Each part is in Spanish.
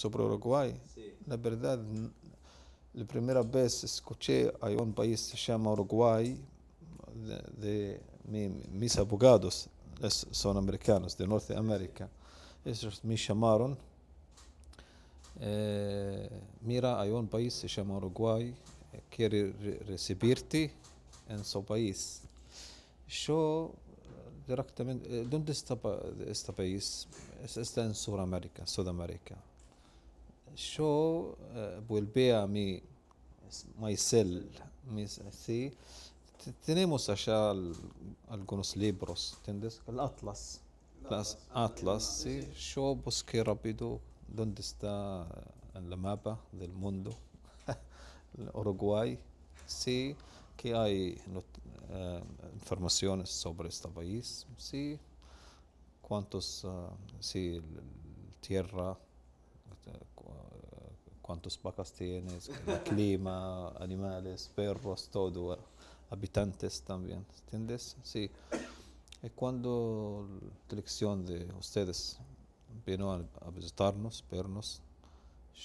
sobre Uruguay. La verdad, la primera vez escuché, hay un país que se llama Uruguay, de, mis abogados son americanos, de Norteamérica. Ellos me llamaron. Eh, mira, hay un país que se llama Uruguay, eh, quiere recibirte en su país. Yo eh, directamente, ¿dónde está este país? Está en Sudamérica, Sudamérica. Yo uh, a mi, myself, Tenemos allá algunos libros, ¿entiendes? El Atlas. El Atlas, Atlas ¿sí? Yo busqué rápido dónde está eh, en mapa del mundo, Uruguay, sí, que hay eh, informaciones sobre este país, sí, cuántos, uh, sí, tierra, cuántos vacas tienes, el clima, animales, perros, todo, ah, habitantes también, ¿entiendes? Sí. Y eh, cuando la elección de ustedes vino a, visitarnos, vernos,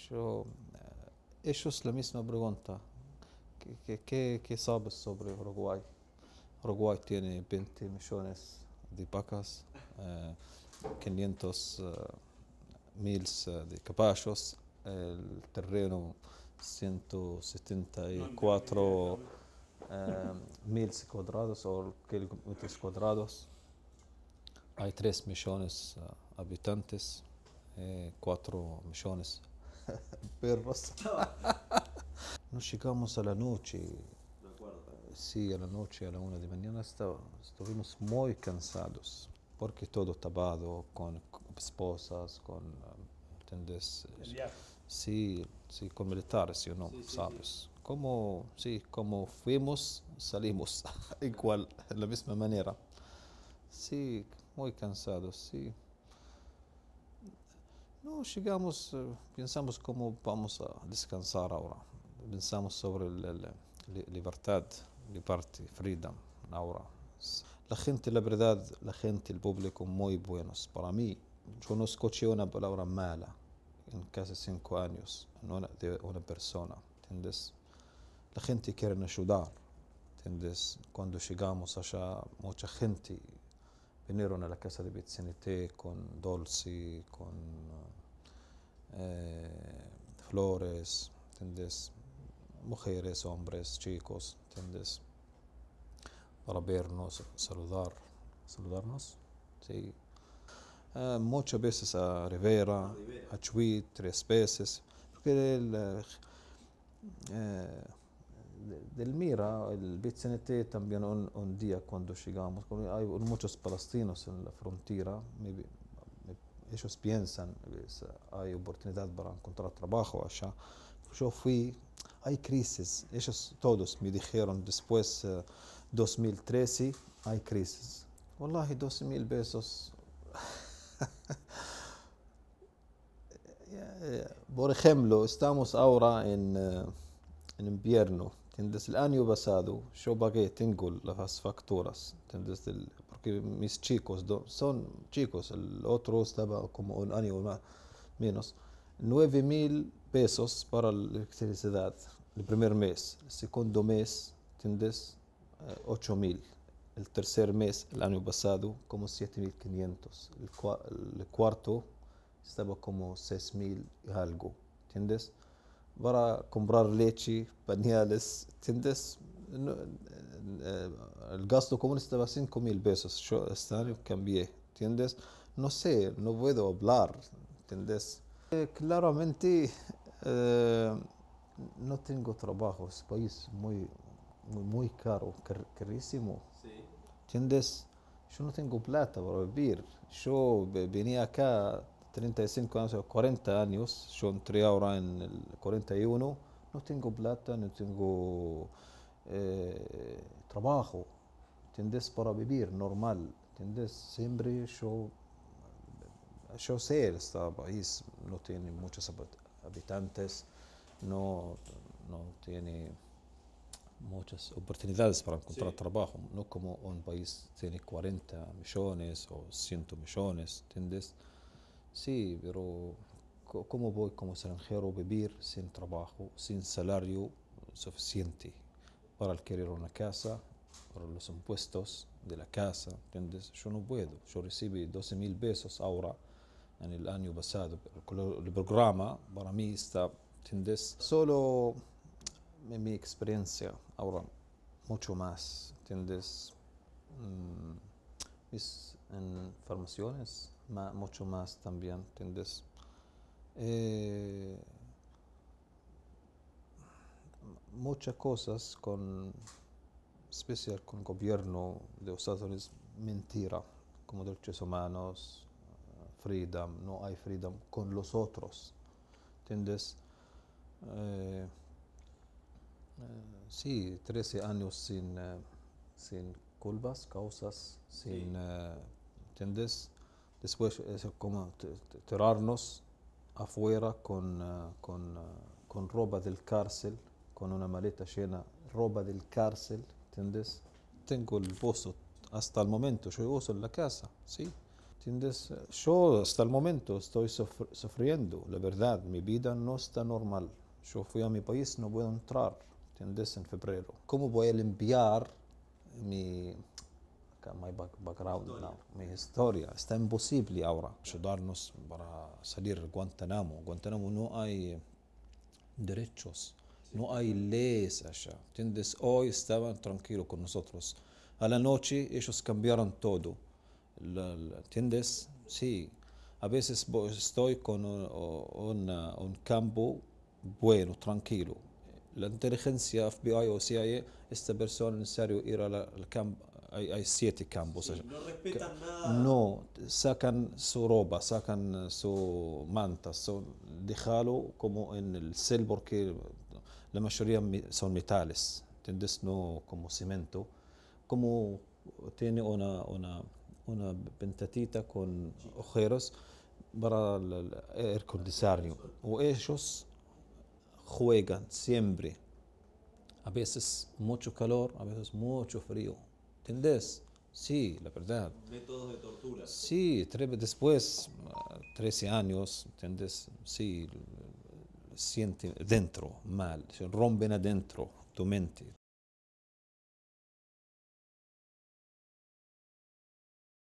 yo, eh, ellos la misma pregunta, ¿qué, qué, sabes sobre Uruguay? Uruguay tiene 20 millones de vacas, 500 eh, mil de caballos, el terreno 174 eh, mil cuadrados o kilómetros cuadrados. Hay 3 millones de eh, habitantes, 4 eh, millones de perros. Nos llegamos a la noche. Sí, a la noche, a la una de la mañana, estaba, estuvimos muy cansados porque todo tapado con esposas, con, ¿entendés? si, si militares o no, ¿sabes? Como, sí, como fuimos, salimos igual, de la misma manera. Sí, muy cansados, sí. No llegamos, eh, pensamos cómo vamos a descansar ahora. Pensamos sobre la, libertad, libertad, freedom ahora. La gente, la verdad, la gente, el público muy buenos. Para mí, yo no escuché una palabra mala en casi cinco años de una persona, ¿entiendes? La gente quiere ayudar, ¿entiendes? Cuando llegamos allá, mucha gente vinieron a la casa de Vicente con dulce, con eh, flores, ¿entiendes? Mujeres, hombres, chicos, ¿entiendes? Para vernos, saludar, saludarnos, sí muchas veces a Rivera, a Chuy tres veces, porque el, eh, eh, del Mira, el BCNT también un, día cuando llegamos, hay muchos palestinos en la frontera, ellos piensan, hay oportunidad para encontrar trabajo allá. Yo fui, hay crisis, ellos todos me dijeron después 2013 eh, hay crisis. Wallahi, 12 mil pesos Por ejemplo, estamos ahora en, eh, invierno, tienes El año pasado yo pagué, tengo las facturas, porque mis chicos son chicos, el otro estaba como un año más, menos, 9 mil pesos para la electricidad el primer mes, el segundo mes, tienes 8 eh, mil el tercer mes, el año pasado, como 7.500. El, el, cuarto estaba como 6.000 y algo, ¿entiendes? Para comprar leche, pañales, ¿entiendes? Eh, eh, el gasto común estaba 5.000 pesos. Yo este año cambié, ¿entiendes? No sé, no puedo hablar, ¿entiendes? Eh, claramente no tengo trabajo, es país muy, muy, caro, carísimo. Sí. ¿Entiendes? Yo no tengo plata para vivir. Yo venía acá 35 años, 40 años. Yo entré ahora en el 41. No tengo plata, no tengo eh, trabajo. ¿Entiendes? Para vivir normal. ¿Entiendes? Siempre yo. Yo sé, este país no tiene muchos habitantes, no tiene muchas oportunidades para encontrar trabajo, no como un país tiene 40 millones o 100 millones, ¿entiendes? Sí, pero ¿cómo voy como extranjero a vivir sin trabajo, sin salario suficiente para adquirir una casa, para los impuestos de la casa? ¿Entiendes? Yo no puedo. Yo recibí 12 mil pesos ahora en el año pasado. El programa para mí está, ¿entiendes? Solo mi experiencia ahora mucho más, ¿entiendes? Mm, mis informaciones mucho más también, ¿entiendes? Eh, muchas cosas con especial con el gobierno de los Estados Unidos mentira como derechos humanos freedom no hay freedom con los otros ¿entiendes? Eh, eh, sí, 13 años sin, eh, sin culpas, causas, sin, eh, ¿entiendes? Después es como tirarnos afuera con, con, con ropa del cárcel, con una maleta llena, ropa del cárcel, ¿entiendes? Tengo el pozo hasta el momento, yo uso en la casa, ¿sí? ¿Entiendes? Yo hasta el momento estoy sufriendo, la verdad, mi vida no está normal. Yo fui a mi país, no puedo entrar. En febrero. ¿Cómo voy a limpiar mi, background historia. mi historia? Está imposible ahora ayudarnos para salir de Guantánamo. Guantánamo no hay derechos, no hay leyes allá, ¿entiendes? Hoy estaban tranquilos con nosotros. A la noche ellos cambiaron todo, ¿entiendes? Sí. A veces estoy con un campo bueno, tranquilo, l'intelligencia FBI o CIA, esta persona necesario ir al campo, hay, hay siete campos. Sí, no respetan que, nada. No, sacan su ropa, sacan su manta, su, déjalo como en el cel porque la mayoría son metales, ¿entendés? No como cemento, como tiene una, una, una ventatita con ojeras para el aire acondicionado. O ellos juegan siempre. A veces mucho calor, a veces mucho frío. ¿Entendés? Sí, la verdad. Métodos de tortura. Sí, después, 13 ah, años, ¿entendés? Sí, siente dentro mal, se rompen adentro tu mente,